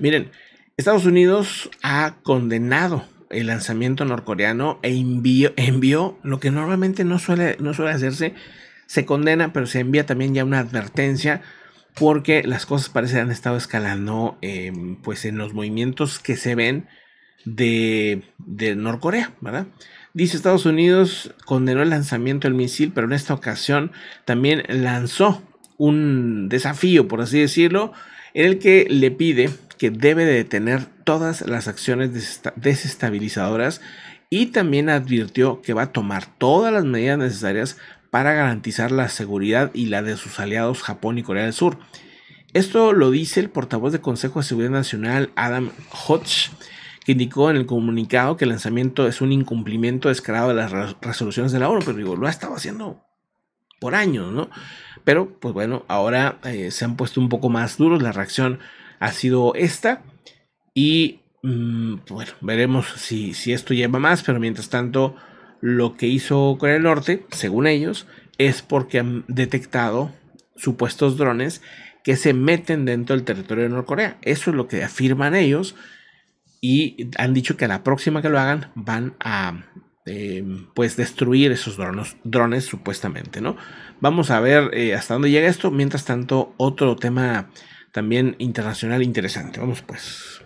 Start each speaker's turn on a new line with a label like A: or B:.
A: Miren, Estados Unidos ha condenado el lanzamiento norcoreano e envió, envió lo que normalmente no suele, no suele hacerse, se condena, pero se envía también ya una advertencia porque las cosas parecen han estado escalando em, pues en los movimientos que se ven de, de Norcorea, ¿verdad? Dice Estados Unidos condenó el lanzamiento del misil, pero en esta ocasión también lanzó un desafío, por así decirlo, en el que le pide que debe de detener todas las acciones desestabilizadoras y también advirtió que va a tomar todas las medidas necesarias para garantizar la seguridad y la de sus aliados Japón y Corea del Sur. Esto lo dice el portavoz del Consejo de Seguridad Nacional, Adam Hodge, que indicó en el comunicado que el lanzamiento es un incumplimiento descarado de las resoluciones de la ONU, pero digo, lo ha estado haciendo por años, ¿no? Pero pues bueno, ahora eh, se han puesto un poco más duros la reacción ha sido esta. Y mm, bueno, veremos si, esto lleva más, pero mientras tanto, lo que hizo Corea del Norte, según ellos, es porque han detectado supuestos drones que se meten dentro del territorio de Norcorea. Eso es lo que afirman ellos y han dicho que a la próxima que lo hagan van a eh, pues destruir esos drones, drones supuestamente, ¿no? Vamos a ver eh, hasta dónde llega esto. Mientras tanto, otro tema también internacional interesante. Vamos pues.